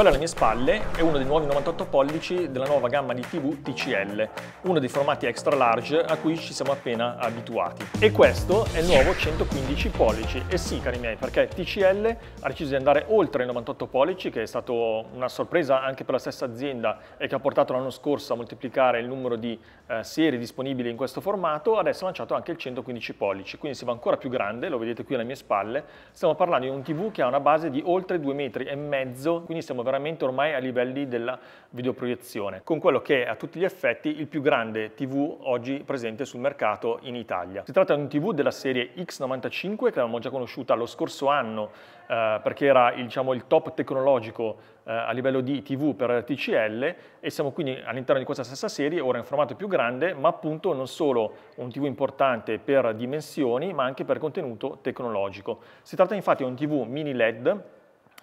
Quello alle mie spalle è uno dei nuovi 98 pollici della nuova gamma di TV TCL, uno dei formati extra large a cui ci siamo appena abituati. E questo è il nuovo 115 pollici. E sì, cari miei, perché TCL ha deciso di andare oltre i 98 pollici, che è stata una sorpresa anche per la stessa azienda e che ha portato l'anno scorso a moltiplicare il numero di eh, serie disponibili in questo formato, adesso ha lanciato anche il 115 pollici, quindi si va ancora più grande, lo vedete qui alle mie spalle. Stiamo parlando di un TV che ha una base di oltre 2 metri e mezzo, quindi stiamo veramente veramente ormai a livelli della videoproiezione, con quello che è a tutti gli effetti il più grande TV oggi presente sul mercato in Italia. Si tratta di un TV della serie X95 che avevamo già conosciuta lo scorso anno eh, perché era il, diciamo, il top tecnologico eh, a livello di TV per TCL e siamo quindi all'interno di questa stessa serie, ora in formato più grande, ma appunto non solo un TV importante per dimensioni ma anche per contenuto tecnologico. Si tratta infatti di un TV mini LED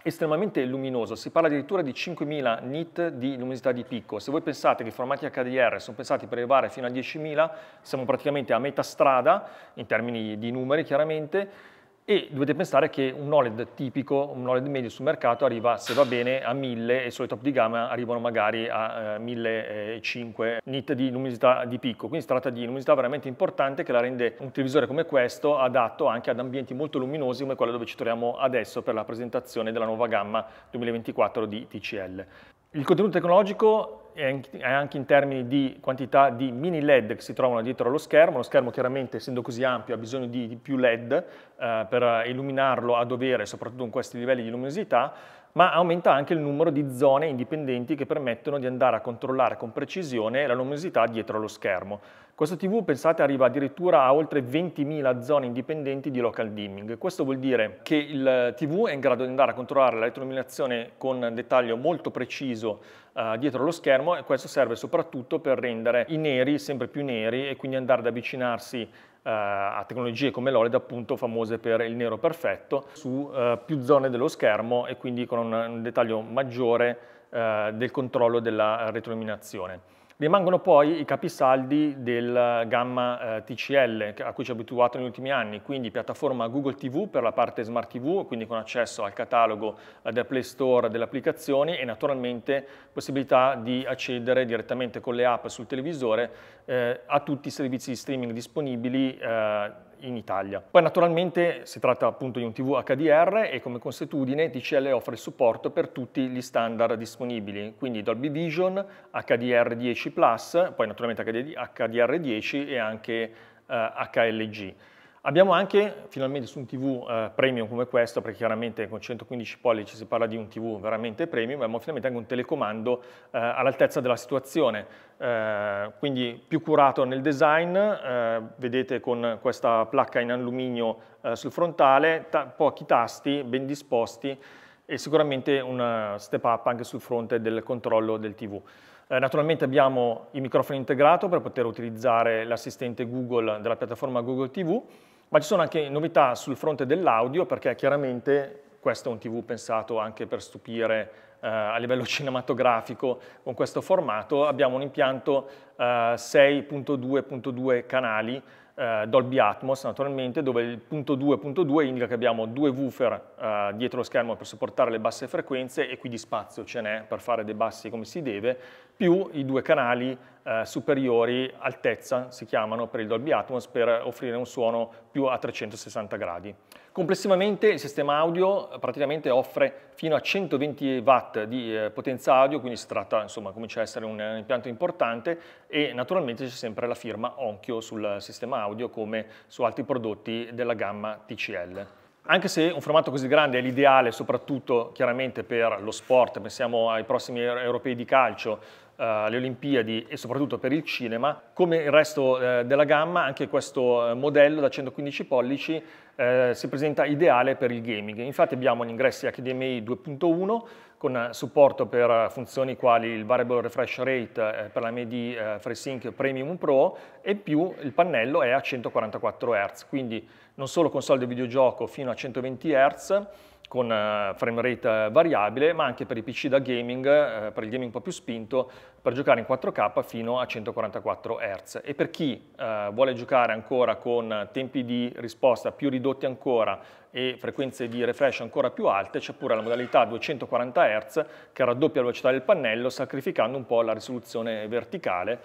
estremamente luminoso, si parla addirittura di 5000 nit di luminosità di picco. Se voi pensate che i formati HDR sono pensati per arrivare fino a 10.000, siamo praticamente a metà strada, in termini di numeri chiaramente, e dovete pensare che un OLED tipico, un OLED medio sul mercato arriva, se va bene, a 1000 e solo i top di gamma arrivano magari a eh, 1005 nit di luminosità di picco, quindi si tratta di luminosità veramente importante che la rende un televisore come questo adatto anche ad ambienti molto luminosi come quello dove ci troviamo adesso per la presentazione della nuova gamma 2024 di TCL. Il contenuto tecnologico è anche in termini di quantità di mini LED che si trovano dietro allo schermo, lo schermo chiaramente essendo così ampio ha bisogno di, di più LED eh, per illuminarlo a dovere, soprattutto in questi livelli di luminosità, ma aumenta anche il numero di zone indipendenti che permettono di andare a controllare con precisione la luminosità dietro allo schermo. Questo TV, pensate, arriva addirittura a oltre 20.000 zone indipendenti di local dimming. Questo vuol dire che il TV è in grado di andare a controllare l'elettroilluminazione con dettaglio molto preciso eh, dietro lo schermo e questo serve soprattutto per rendere i neri sempre più neri e quindi andare ad avvicinarsi eh, a tecnologie come l'OLED appunto famose per il nero perfetto su eh, più zone dello schermo e quindi con un, un dettaglio maggiore eh, del controllo della retroilluminazione. Rimangono poi i capisaldi del eh, gamma eh, TCL a cui ci ha abituato negli ultimi anni, quindi piattaforma Google TV per la parte Smart TV, quindi con accesso al catalogo eh, del Play Store delle applicazioni e naturalmente possibilità di accedere direttamente con le app sul televisore eh, a tutti i servizi di streaming disponibili eh, in Italia. Poi naturalmente si tratta appunto di un TV HDR e come consuetudine TCL offre supporto per tutti gli standard disponibili, quindi Dolby Vision, HDR10+, poi naturalmente HDR10 e anche eh, HLG. Abbiamo anche finalmente su un TV eh, premium come questo, perché chiaramente con 115 pollici si parla di un TV veramente premium, abbiamo finalmente anche un telecomando eh, all'altezza della situazione, eh, quindi più curato nel design, eh, vedete con questa placca in alluminio eh, sul frontale, ta pochi tasti ben disposti e sicuramente un eh, step up anche sul fronte del controllo del TV. Naturalmente abbiamo il microfono integrato per poter utilizzare l'assistente Google della piattaforma Google TV ma ci sono anche novità sul fronte dell'audio perché chiaramente questo è un TV pensato anche per stupire eh, a livello cinematografico con questo formato. Abbiamo un impianto eh, 6.2.2 canali eh, Dolby Atmos naturalmente dove il punto 2.2 indica che abbiamo due woofer eh, dietro lo schermo per supportare le basse frequenze e quindi spazio ce n'è per fare dei bassi come si deve più i due canali eh, superiori altezza, si chiamano per il Dolby Atmos, per offrire un suono più a 360 gradi. Complessivamente il sistema audio eh, praticamente offre fino a 120 watt di eh, potenza audio, quindi si tratta, insomma, comincia ad essere un, un eh, impianto importante e naturalmente c'è sempre la firma Onkyo sul sistema audio come su altri prodotti della gamma TCL. Anche se un formato così grande è l'ideale soprattutto chiaramente per lo sport, pensiamo ai prossimi europei di calcio, eh, le Olimpiadi e soprattutto per il cinema. Come il resto eh, della gamma, anche questo eh, modello da 115 pollici si presenta ideale per il gaming. Infatti abbiamo gli ingressi HDMI 2.1 con supporto per funzioni quali il variable refresh rate per la MD FreeSync Premium Pro e più il pannello è a 144 Hz, quindi non solo console di videogioco fino a 120 Hz, con eh, frame rate eh, variabile, ma anche per i PC da gaming, eh, per il gaming un po' più spinto, per giocare in 4K fino a 144 Hz. E per chi vuole giocare ancora con tempi di risposta più ridotti ancora e frequenze di refresh ancora più alte, c'è pure la modalità 240 Hz che raddoppia la velocità del pannello sacrificando un po' la risoluzione verticale,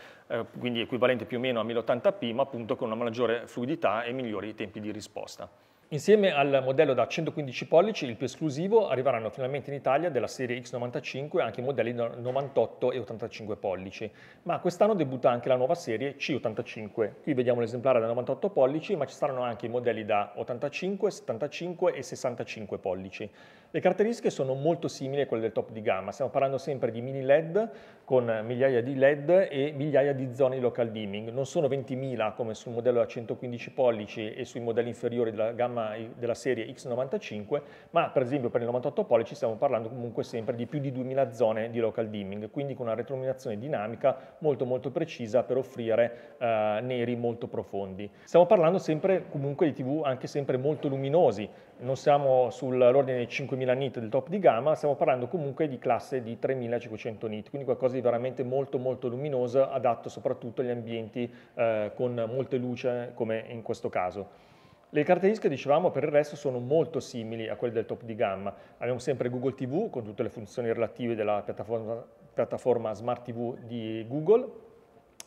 quindi equivalente più o meno a 1080p, ma appunto con una maggiore fluidità e migliori tempi di risposta. Insieme al modello da 115 pollici, il più esclusivo, arriveranno finalmente in Italia della serie X95 anche i modelli da 98 e 85 pollici, ma quest'anno debutta anche la nuova serie C85. Qui vediamo l'esemplare da 98 pollici, ma ci saranno anche i modelli da 85, 75 e 65 pollici. Le caratteristiche sono molto simili a quelle del top di gamma, stiamo parlando sempre di mini LED con migliaia di LED e migliaia di zone di local dimming. Non sono 20.000 come sul modello da 115 pollici e sui modelli inferiori della gamma ma della serie X95, ma per esempio per il 98 pollici stiamo parlando comunque sempre di più di 2000 zone di local dimming, quindi con una retroilluminazione dinamica molto molto precisa per offrire eh, neri molto profondi. Stiamo parlando sempre comunque di TV anche sempre molto luminosi, non siamo sull'ordine dei 5000 nit del top di gamma, stiamo parlando comunque di classe di 3500 nit, quindi qualcosa di veramente molto molto luminoso, adatto soprattutto agli ambienti eh, con molte luce eh, come in questo caso. Le carte dischio, dicevamo, per il resto sono molto simili a quelle del top di gamma. Abbiamo sempre Google TV con tutte le funzioni relative della piattaforma, piattaforma Smart TV di Google.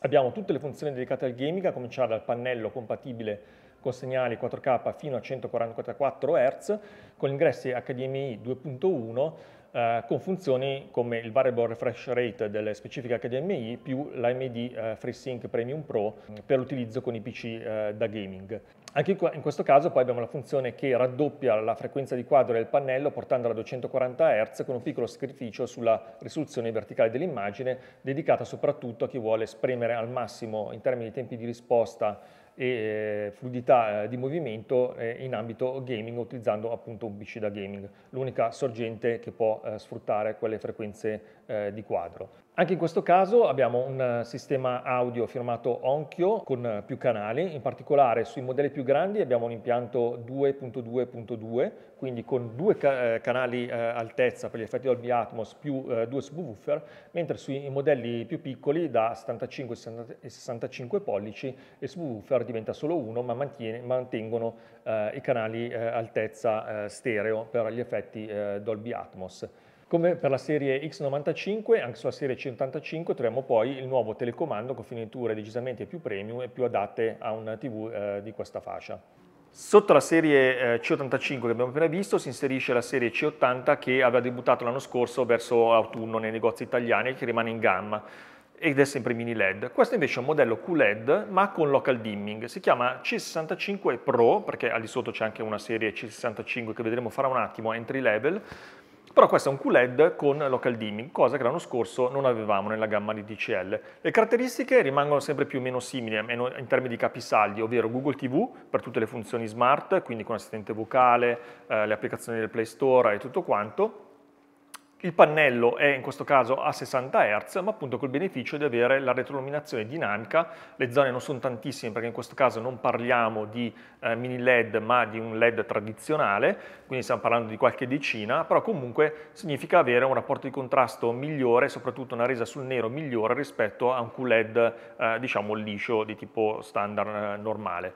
Abbiamo tutte le funzioni dedicate al gaming, a cominciare dal pannello compatibile con segnali 4K fino a 144 Hz, con ingressi HDMI 2.1, eh, con funzioni come il variable refresh rate delle specifiche HDMI più l'AMD eh, FreeSync Premium Pro per l'utilizzo con i PC eh, da gaming. Anche in questo caso poi abbiamo la funzione che raddoppia la frequenza di quadro del pannello portandola a 240 Hz con un piccolo sacrificio sulla risoluzione verticale dell'immagine dedicata soprattutto a chi vuole spremere al massimo in termini di tempi di risposta e eh, fluidità eh, di movimento eh, in ambito gaming utilizzando appunto un PC da gaming, l'unica sorgente che può sfruttare quelle frequenze di quadro. Anche in questo caso abbiamo un eh, sistema audio firmato Onkyo con eh, più canali, in particolare sui modelli più grandi abbiamo un impianto 2.2.2, quindi con due eh, canali altezza per gli effetti Dolby Atmos più due subwoofer, mentre sui modelli più piccoli da 75 e 65 pollici il subwoofer diventa solo uno ma mantiene, mantengono i canali altezza stereo per gli effetti Dolby Atmos. Come per la serie X95, anche sulla serie C85 troviamo poi il nuovo telecomando con finiture decisamente più premium e più adatte a una TV eh, di questa fascia. Sotto la serie eh, C85 che abbiamo appena visto si inserisce la serie C80 che aveva debuttato l'anno scorso verso autunno nei negozi italiani e che rimane in gamma ed è sempre mini LED. Questo invece è un modello QLED ma con local dimming, si chiama C65 Pro perché al di sotto c'è anche una serie C65 che vedremo fra un attimo entry level però questo è un QLED con local dimming, cosa che l'anno scorso non avevamo nella gamma di DCL. Le caratteristiche rimangono sempre più o meno simili eh, in termini di capisaldi, ovvero Google TV per tutte le funzioni smart, quindi con assistente vocale, eh, le applicazioni del Play Store e tutto quanto, il pannello è in questo caso a 60 Hz, ma appunto col beneficio di avere la retroilluminazione dinamica, le zone non sono tantissime perché in questo caso non parliamo di eh, mini LED ma di un LED tradizionale, quindi stiamo parlando di qualche decina, però comunque significa avere un rapporto di contrasto migliore, soprattutto una resa sul nero migliore rispetto a un QLED eh, diciamo liscio di tipo standard eh, normale.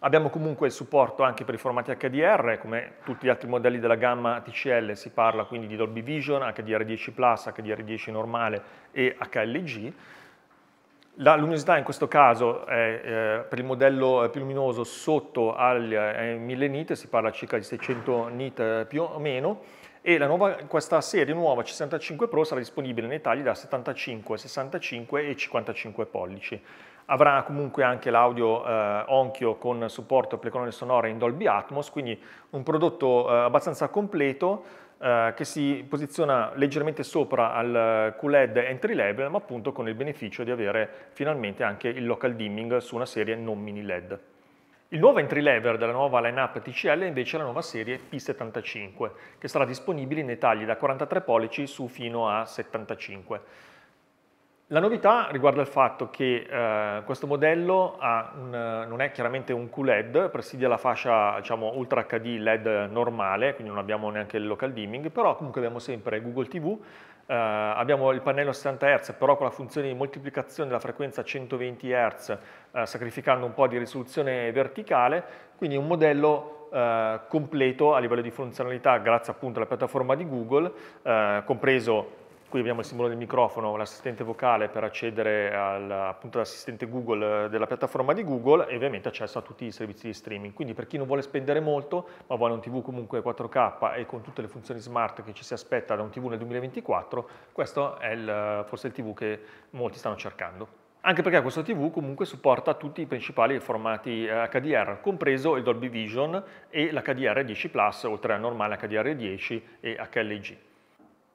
Abbiamo comunque il supporto anche per i formati HDR, come tutti gli altri modelli della gamma TCL si parla quindi di Dolby Vision, HDR10+, HDR10 normale e HLG. La luminosità in questo caso è eh, per il modello più luminoso sotto ai eh, 1000 nit, si parla circa di 600 nit eh, più o meno, e nuova, questa serie nuova C65 Pro sarà disponibile nei tagli da 75, 65 e 55 pollici avrà comunque anche l'audio eh, Onkyo con supporto per le colonne sonore in Dolby Atmos, quindi un prodotto eh, abbastanza completo eh, che si posiziona leggermente sopra al QLED entry level, ma appunto con il beneficio di avere finalmente anche il local dimming su una serie non mini LED. Il nuovo entry level della nuova lineup TCL è invece la nuova serie P75, che sarà disponibile nei tagli da 43 pollici su fino a 75. La novità riguarda il fatto che eh, questo modello un, non è chiaramente un QLED, presidia la fascia diciamo, Ultra HD LED normale, quindi non abbiamo neanche il local dimming, però comunque abbiamo sempre Google TV, eh, abbiamo il pannello a 60 Hz, però con la funzione di moltiplicazione della frequenza a 120 Hz, eh, sacrificando un po' di risoluzione verticale, quindi un modello eh, completo a livello di funzionalità grazie appunto alla piattaforma di Google, eh, compreso Qui abbiamo il simbolo del microfono, l'assistente vocale per accedere all'assistente Google eh, della piattaforma di Google e ovviamente accesso a tutti i servizi di streaming. Quindi per chi non vuole spendere molto, ma vuole un TV comunque 4K e con tutte le funzioni smart che ci si aspetta da un TV nel 2024, questo è il, forse il TV che molti stanno cercando. Anche perché questo TV comunque supporta tutti i principali formati HDR, eh, compreso il Dolby Vision e l'HDR10 Plus, oltre al normale HDR10 e HLG.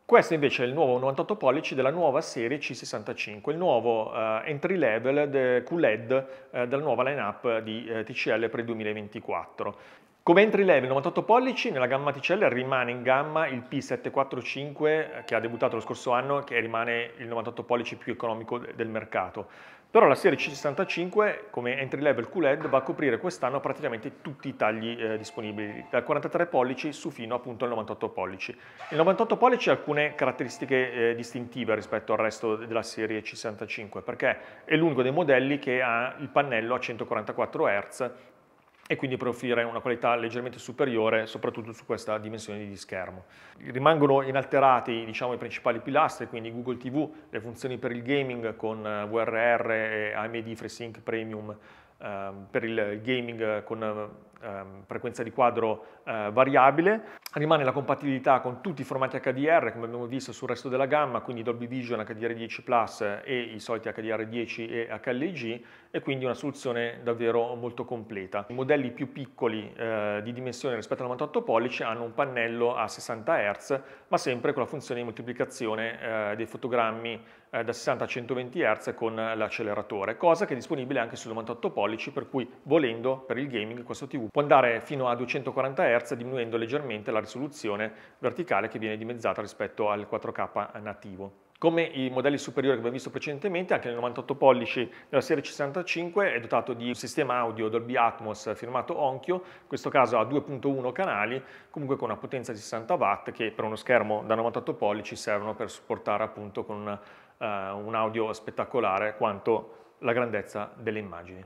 Questo invece è il nuovo 98 pollici della nuova serie C65, il nuovo uh, entry level de QLED uh, della nuova lineup di uh, eh, TCL per il 2024. Come entry level 98 pollici nella gamma TCL rimane in gamma il P745 che ha debuttato lo scorso anno che rimane il 98 pollici più economico del mercato. Però la serie C65 come entry level QLED va a coprire quest'anno praticamente tutti i tagli eh, disponibili, dal 43 pollici su fino appunto al 98 pollici. Il 98 pollici ha alcune caratteristiche eh, distintive rispetto al resto della serie C65 perché è l'unico dei modelli che ha il pannello a 144 Hz e quindi per offrire una qualità leggermente superiore soprattutto su questa dimensione di schermo. Rimangono inalterati diciamo, i principali pilastri, quindi Google TV, le funzioni per il gaming con eh, VRR e AMD FreeSync Premium eh, per il gaming con eh, ehm, frequenza di quadro eh, variabile. Rimane la compatibilità con tutti i formati HDR come abbiamo visto sul resto della gamma, quindi Dolby Vision, HDR10 Plus e i soliti HDR10 e HLG e quindi una soluzione davvero molto completa. I modelli più piccoli eh, di dimensione rispetto al 98 pollici hanno un pannello a 60 Hz ma sempre con la funzione di moltiplicazione eh, dei fotogrammi eh, da 60 a 120 Hz con l'acceleratore, cosa che è disponibile anche sul 98 pollici per cui volendo per il gaming questo TV può andare fino a 240 Hz diminuendo leggermente la risoluzione verticale che viene dimezzata rispetto al 4K nativo. Come i modelli superiori che abbiamo visto precedentemente, anche il 98 pollici della serie C65 è dotato di un sistema audio Dolby Atmos firmato Onkyo, in questo caso a 2.1 canali, comunque con una potenza di 60 watt che per uno schermo da 98 pollici servono per supportare appunto con un, uh, eh, un audio spettacolare quanto la grandezza delle immagini.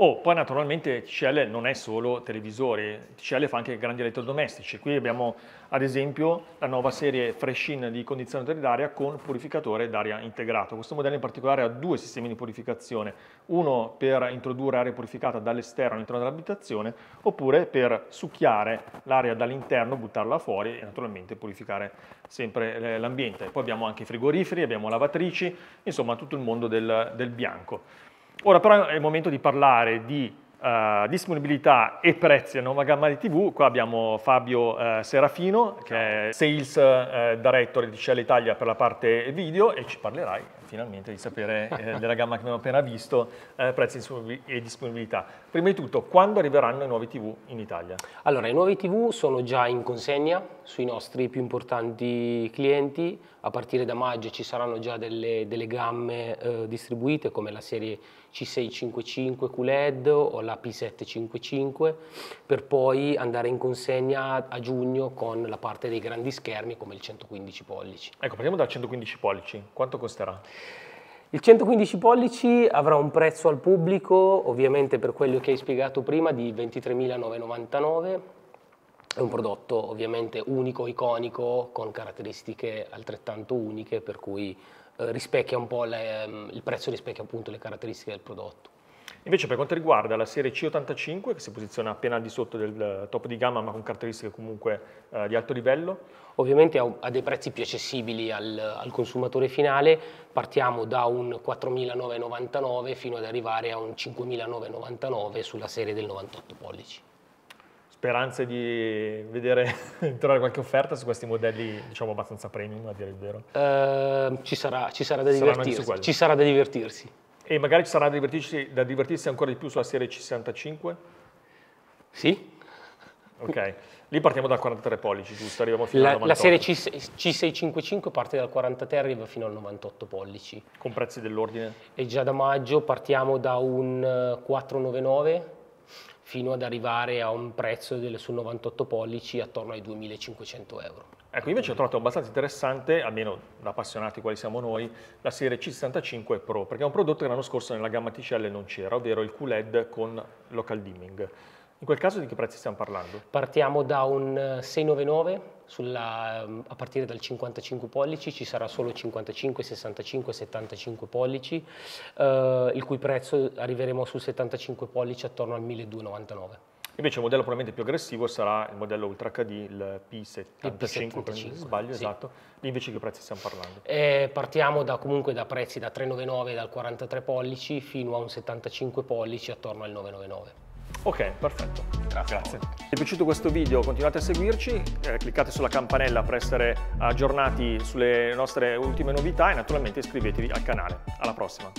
Oh, poi naturalmente TCL non è solo televisori, TCL fa anche grandi elettrodomestici. Qui abbiamo ad esempio la nuova serie Freshin di condizionatore d'aria con purificatore d'aria integrato. Questo modello in particolare ha due sistemi di purificazione, uno per introdurre aria purificata dall'esterno all'interno dell'abitazione oppure per succhiare l'aria dall'interno, buttarla fuori e naturalmente purificare sempre eh, l'ambiente. Poi abbiamo anche i frigoriferi, abbiamo lavatrici, insomma tutto il mondo del, del bianco. Ora però è il momento di parlare di Uh, disponibilità e prezzi a Nuova Gamma di TV. Qua abbiamo Fabio uh, Serafino, che è Sales uh, Director di Cell Italia per la parte video e ci parlerai finalmente di sapere eh, della gamma che abbiamo appena visto, eh, prezzi e disponibilità. Prima di tutto, quando arriveranno i nuovi TV in Italia? Allora, i nuovi TV sono già in consegna sui nostri più importanti clienti, a partire da maggio ci saranno già delle, delle gamme eh, distribuite come la serie C655 QLED o la P755 per poi andare in consegna a giugno con la parte dei grandi schermi come il 115 pollici. Ecco, partiamo dal 115 pollici, quanto costerà? Il 115 pollici avrà un prezzo al pubblico, ovviamente per quello che hai spiegato prima, di 23.999, è un prodotto ovviamente unico, iconico, con caratteristiche altrettanto uniche, per cui eh, rispecchia un po' le, ehm, il prezzo rispecchia appunto le caratteristiche del prodotto. Invece per quanto riguarda la serie C85, che si posiziona appena al di sotto del eh, top di gamma, ma con caratteristiche comunque eh, di alto livello? Ovviamente ha dei prezzi più accessibili al, al consumatore finale, partiamo da un 4.999 fino ad arrivare a un 5.999 sulla serie del 98 pollici speranze di vedere trovare qualche offerta su questi modelli diciamo abbastanza premium a dire il vero? Uh, ci, sarà, ci sarà da divertirsi, ci sarà da divertirsi. E magari ci sarà da divertirsi, da divertirsi ancora di più sulla serie C65? Sì. Ok, lì partiamo dal 43 pollici, giusto? Arriviamo fino la, al 98. La serie C, 655 parte dal 43 e arriva fino al 98 pollici. Con prezzi dell'ordine? E già da maggio partiamo da un 499 eh, fino ad arrivare a un prezzo del, sul 98 pollici attorno ai 2500 euro. Ecco, invece ho trovato abbastanza interessante, almeno da appassionati quali siamo noi, la serie C65 Pro, perché è un prodotto che l'anno scorso nella gamma TCL non c'era, ovvero il QLED con local dimming. In quel caso di che prezzi stiamo parlando? Partiamo da un 699, eh, sulla, ehm, a partire dal 55 pollici ci sarà solo 55, 65, 75 pollici, eh, il cui prezzo arriveremo sul 75 pollici attorno al 1299. Invece il modello probabilmente più aggressivo sarà il modello Ultra HD, il P75, P75 se sbaglio, sì. esatto. Lì invece che prezzi stiamo parlando? Eh, partiamo da, comunque da prezzi da 399 dal 43 pollici fino a un 75 pollici attorno al 999. Ok, perfetto. Grazie. Grazie. Se vi è piaciuto questo video continuate a seguirci, eh, cliccate sulla campanella per essere aggiornati sulle nostre ultime novità e naturalmente iscrivetevi al canale. Alla prossima!